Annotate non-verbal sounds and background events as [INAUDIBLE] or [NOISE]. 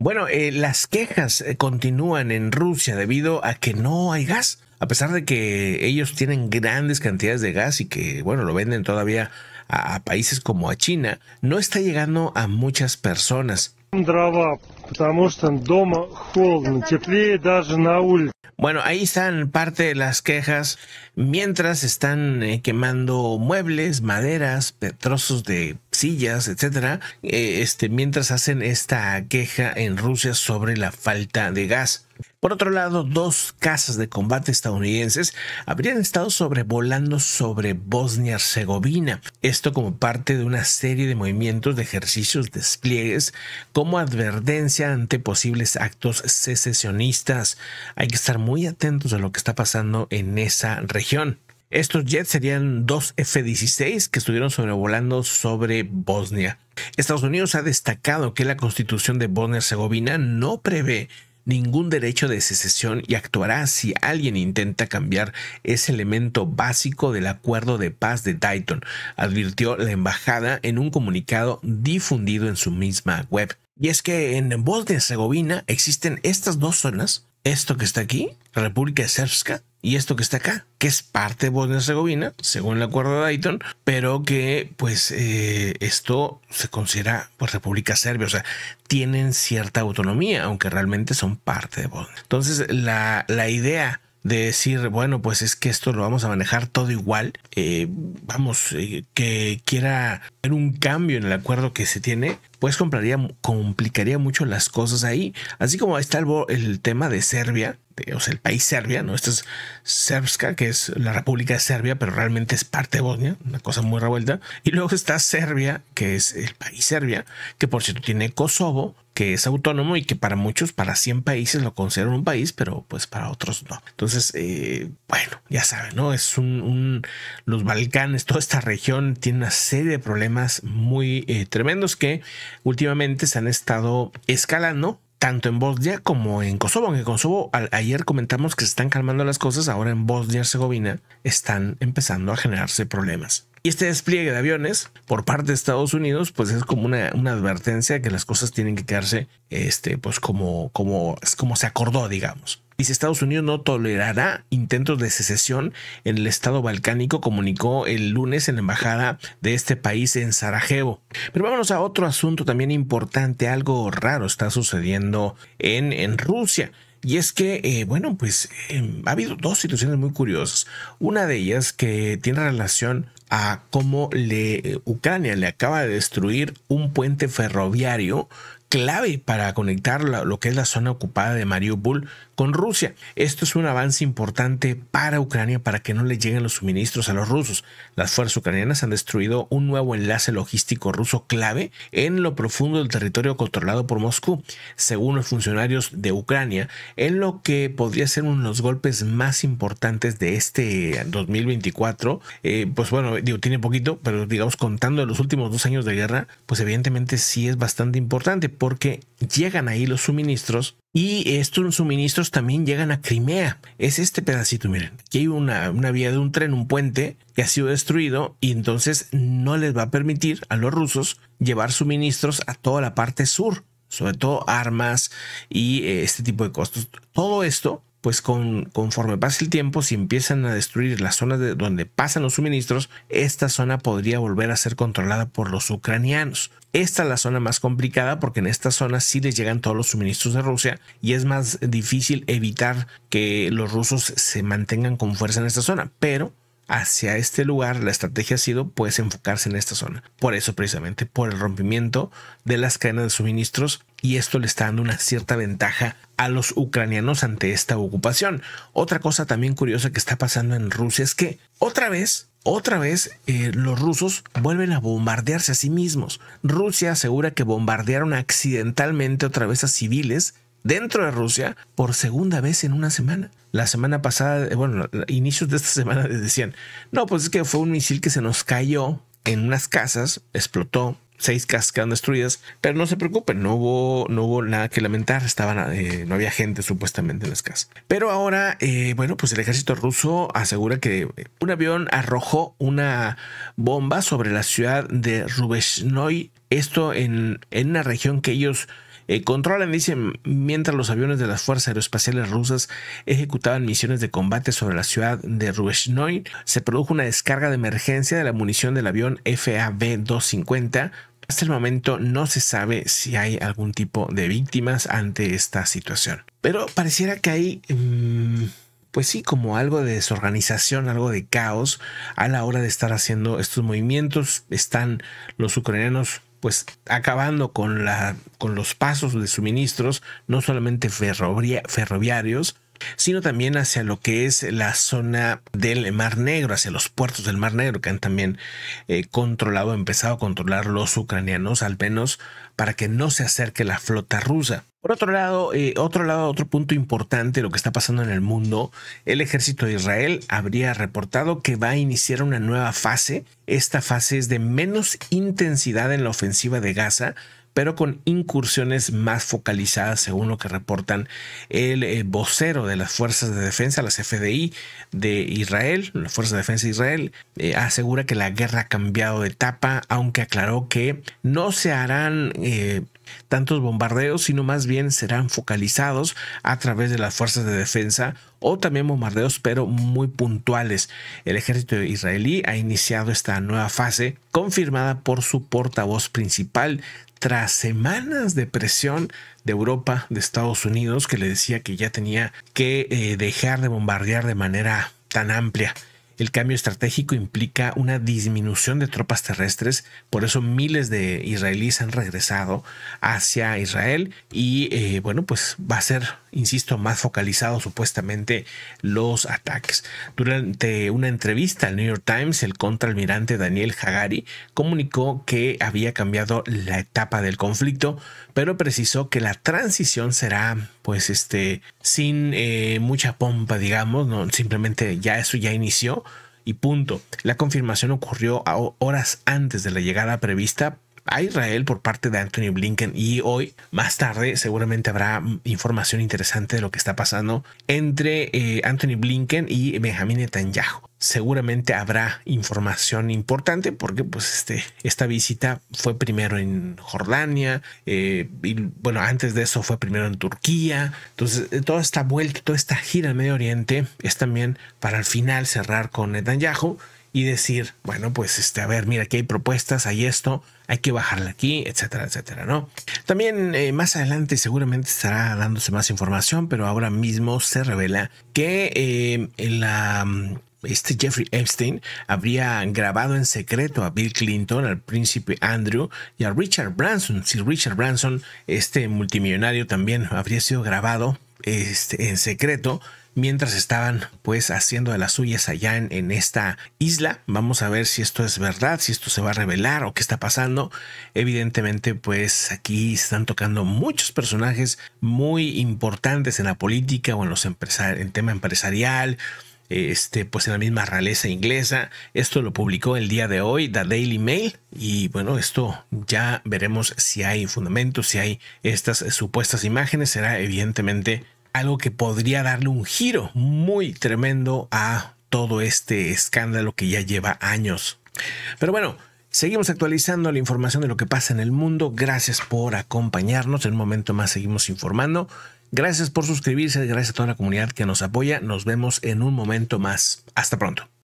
Bueno, eh, las quejas eh, continúan en Rusia debido a que no hay gas, a pesar de que ellos tienen grandes cantidades de gas y que, bueno, lo venden todavía a, a países como a China, no está llegando a muchas personas. Bueno, ahí están parte de las quejas mientras están eh, quemando muebles, maderas, trozos de sillas, etcétera. Eh, este, mientras hacen esta queja en Rusia sobre la falta de gas. Por otro lado, dos casas de combate estadounidenses habrían estado sobrevolando sobre Bosnia-Herzegovina, esto como parte de una serie de movimientos de ejercicios despliegues como advertencia ante posibles actos secesionistas. Hay que estar muy atentos a lo que está pasando en esa región. Estos jets serían dos F-16 que estuvieron sobrevolando sobre Bosnia. Estados Unidos ha destacado que la constitución de Bosnia-Herzegovina no prevé ningún derecho de secesión y actuará si alguien intenta cambiar ese elemento básico del acuerdo de paz de Dayton, advirtió la embajada en un comunicado difundido en su misma web. Y es que en Bosnia-Herzegovina existen estas dos zonas esto que está aquí, República de y esto que está acá, que es parte de Bosnia-Herzegovina, según el acuerdo de Dayton, pero que pues eh, esto se considera pues, República Serbia, o sea, tienen cierta autonomía, aunque realmente son parte de Bosnia. Entonces, la, la idea de decir, bueno, pues es que esto lo vamos a manejar todo igual. Eh, vamos, eh, que quiera hacer un cambio en el acuerdo que se tiene, pues compraría, complicaría mucho las cosas ahí. Así como está el tema de Serbia, este, o sea, el país Serbia, ¿no? Esto es Serbska, que es la República de Serbia, pero realmente es parte de Bosnia, una cosa muy revuelta. Y luego está Serbia, que es el país Serbia, que por cierto tiene Kosovo, que es autónomo y que para muchos, para 100 países lo consideran un país, pero pues para otros no. Entonces, eh, bueno, ya saben, ¿no? Es un, Los Balcanes, toda esta región tiene una serie de problemas muy eh, tremendos que últimamente se han estado escalando tanto en Bosnia como en Kosovo. en Kosovo ayer comentamos que se están calmando las cosas, ahora en Bosnia y Herzegovina están empezando a generarse problemas. Y este despliegue de aviones por parte de Estados Unidos, pues es como una, advertencia que las cosas tienen que quedarse, este, pues como, como, como se acordó, digamos. Dice, Estados Unidos no tolerará intentos de secesión en el estado balcánico, comunicó el lunes en la embajada de este país en Sarajevo. Pero vámonos a otro asunto también importante, algo raro está sucediendo en, en Rusia. Y es que, eh, bueno, pues em, ha habido dos situaciones muy curiosas. Una de ellas que tiene relación a cómo le, eh, Ucrania le acaba de destruir un puente ferroviario clave para conectar lo que es la zona ocupada de Mariupol con Rusia. Esto es un avance importante para Ucrania para que no le lleguen los suministros a los rusos. Las fuerzas ucranianas han destruido un nuevo enlace logístico ruso clave en lo profundo del territorio controlado por Moscú, según los funcionarios de Ucrania, en lo que podría ser uno de los golpes más importantes de este 2024. Eh, pues bueno, digo, tiene poquito, pero digamos contando los últimos dos años de guerra, pues evidentemente sí es bastante importante porque llegan ahí los suministros y estos suministros también llegan a Crimea. Es este pedacito, miren. Aquí hay una, una, vía de un tren, un puente que ha sido destruido y entonces no les va a permitir a los rusos llevar suministros a toda la parte sur, sobre todo armas y eh, este tipo de costos. Todo esto pues conforme pase el tiempo, si empiezan a destruir las zonas de donde pasan los suministros, esta zona podría volver a ser controlada por los ucranianos. Esta es la zona más complicada porque en esta zona sí les llegan todos los suministros de Rusia y es más difícil evitar que los rusos se mantengan con fuerza en esta zona, pero hacia este lugar, la estrategia ha sido pues enfocarse en esta zona. Por eso precisamente, por el rompimiento de las cadenas de suministros y esto le está dando una cierta ventaja a los ucranianos ante esta ocupación. Otra cosa también curiosa que está pasando en Rusia es que otra vez otra vez eh, los rusos vuelven a bombardearse a sí mismos. Rusia asegura que bombardearon accidentalmente otra vez a civiles dentro de Rusia por segunda vez en una semana. La semana pasada, eh, bueno, inicios de esta [LAUGHS] semana decían, no, pues es que fue un misil que se nos cayó en unas casas, explotó, seis casas quedan destruidas, pero no se preocupen, no hubo, no hubo nada que lamentar, estaban, eh, no había gente supuestamente en las casas. Pero ahora, eh, bueno, pues el ejército ruso asegura que un avión arrojó una bomba sobre la ciudad de Rubeshnoy, esto en, en una región que ellos el eh, controlan, dicen, mientras los aviones de las fuerzas aeroespaciales rusas ejecutaban misiones de combate sobre la ciudad de Rubeshnoy, se produjo una descarga de emergencia de la munición del avión FAB-250. Hasta el momento no se sabe si hay algún tipo de víctimas ante esta situación. Pero pareciera que hay... Mm, pues sí, como algo de desorganización, algo de caos a la hora de estar haciendo estos movimientos. Están los ucranianos pues acabando con, la, con los pasos de suministros, no solamente ferroviarios, sino también hacia lo que es la zona del Mar Negro, hacia los puertos del Mar Negro que han también eh, controlado, empezado a controlar los ucranianos, al menos para que no se acerque la flota rusa. Por otro lado, eh, otro lado, otro punto importante, lo que está pasando en el mundo, el ejército de Israel habría reportado que va a iniciar una nueva fase. Esta fase es de menos intensidad en la ofensiva de Gaza, pero con incursiones más focalizadas, según lo que reportan el eh, vocero de las Fuerzas de Defensa, las FDI de Israel, las Fuerzas de Defensa de Israel, eh, asegura que la guerra ha cambiado de etapa, aunque aclaró que no se harán eh, tantos bombardeos, sino más bien serán focalizados a través de las fuerzas de defensa o también bombardeos, pero muy puntuales. El ejército israelí ha iniciado esta nueva fase, confirmada por su portavoz principal, tras semanas de presión de Europa, de Estados Unidos, que le decía que ya tenía que eh, dejar de bombardear de manera tan amplia. El cambio estratégico implica una disminución de tropas terrestres, por eso miles de israelíes han regresado hacia Israel y eh, bueno, pues va a ser, insisto, más focalizado supuestamente los ataques. Durante una entrevista al New York Times, el contraalmirante Daniel Hagari comunicó que había cambiado la etapa del conflicto, pero precisó que la transición será pues este sin eh, mucha pompa digamos no simplemente ya eso ya inició y punto. La confirmación ocurrió horas antes de la llegada prevista a Israel por parte de Anthony Blinken y hoy más tarde seguramente habrá información interesante de lo que está pasando entre eh, Anthony Blinken y Benjamin Netanyahu. Seguramente habrá información importante porque pues este, esta visita fue primero en Jordania eh, y bueno antes de eso fue primero en Turquía. Entonces eh, toda esta vuelta, toda esta gira en Medio Oriente es también para al final cerrar con Netanyahu y decir, bueno, pues este, a ver, mira, aquí hay propuestas, hay esto, hay que bajarla aquí, etcétera, etcétera, ¿no? También eh, más adelante seguramente estará dándose más información, pero ahora mismo se revela que eh, mm, este Jeffrey Epstein habría grabado en secreto a Bill Clinton, al príncipe Andrew y a Richard Branson. Si Richard Branson, este multimillonario, también habría sido grabado este, en secreto mientras estaban pues haciendo de las suyas allá en, esta isla. Vamos a ver si esto es verdad, si esto se va a revelar o qué está pasando. Evidentemente pues aquí están tocando muchos personajes muy importantes en la política o en los empresar en tema empresarial. Este, pues en la misma realeza inglesa. Esto lo publicó el día de hoy, The Daily Mail. Y bueno, esto ya veremos si hay fundamentos, si hay estas supuestas imágenes. Será evidentemente algo que podría darle un giro muy tremendo a todo este escándalo que ya lleva años. Pero bueno, seguimos actualizando la información de lo que pasa en el mundo. Gracias por acompañarnos. En un momento más seguimos informando. Gracias por suscribirse, gracias a toda la comunidad que nos apoya. Nos vemos en un momento más. Hasta pronto.